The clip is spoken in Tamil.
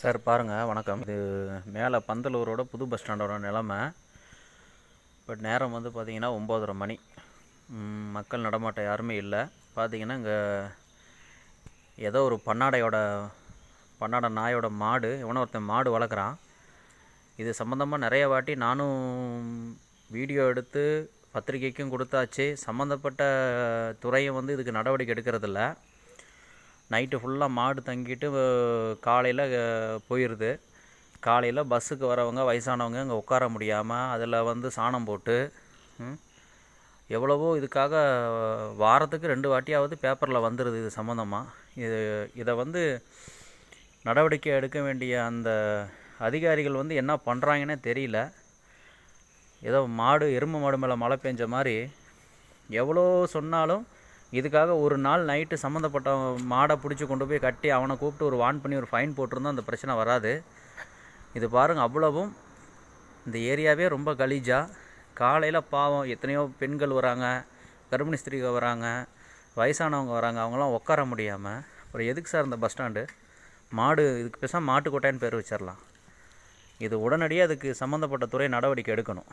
சார் பாருங்கள் வணக்கம் இது மேலே பந்தலூரோட புது பஸ் ஸ்டாண்டோட நிலமை பட் நேரம் வந்து பார்த்திங்கன்னா ஒம்போதரை மணி மக்கள் நடமாட்டம் யாருமே இல்லை பார்த்தீங்கன்னா இங்கே ஏதோ ஒரு பன்னாடையோட பன்னாடை நாயோட மாடு இவனை ஒருத்தன் மாடு வளர்க்குறான் இது சம்மந்தமாக நிறைய வாட்டி நானும் வீடியோ எடுத்து பத்திரிகைக்கும் கொடுத்தாச்சு சம்மந்தப்பட்ட துறையும் வந்து இதுக்கு நடவடிக்கை எடுக்கிறதில்ல நைட்டு ஃபுல்லாக மாடு தங்கிட்டு காலையில் போயிடுது காலையில் பஸ்ஸுக்கு வரவங்க வயசானவங்க அங்கே உட்கார முடியாமல் அதில் வந்து சாணம் போட்டு எவ்வளவோ இதுக்காக வாரத்துக்கு ரெண்டு வாட்டியாவது பேப்பரில் வந்துடுது இது சம்மந்தமாக இது இதை வந்து நடவடிக்கை எடுக்க வேண்டிய அந்த அதிகாரிகள் வந்து என்ன பண்ணுறாங்கன்னே தெரியல ஏதோ மாடு எறும்பு மாடு மேலே மழை பெஞ்ச மாதிரி எவ்வளோ சொன்னாலும் இதுக்காக ஒரு நாள் நைட்டு சம்மந்தப்பட்ட மாடை பிடிச்சி கொண்டு போய் கட்டி அவனை கூப்பிட்டு ஒரு வான் பண்ணி ஒரு ஃபைன் போட்டிருந்தா அந்த பிரச்சனை வராது இது பாருங்கள் அவ்வளவும் இந்த ஏரியாவே ரொம்ப கலீஜாக காலையில் பாவம் எத்தனையோ பெண்கள் வராங்க கர்ப்பிணி ஸ்திரீகள் வராங்க வயசானவங்க வராங்க அவங்களாம் உட்கார முடியாமல் அப்புறம் எதுக்கு சார் இந்த பஸ் ஸ்டாண்டு மாடு இதுக்கு மாட்டு மாட்டுக்கோட்டைன்னு பேர் வச்சிடலாம் இது உடனடியாக அதுக்கு சம்மந்தப்பட்ட துறை நடவடிக்கை எடுக்கணும்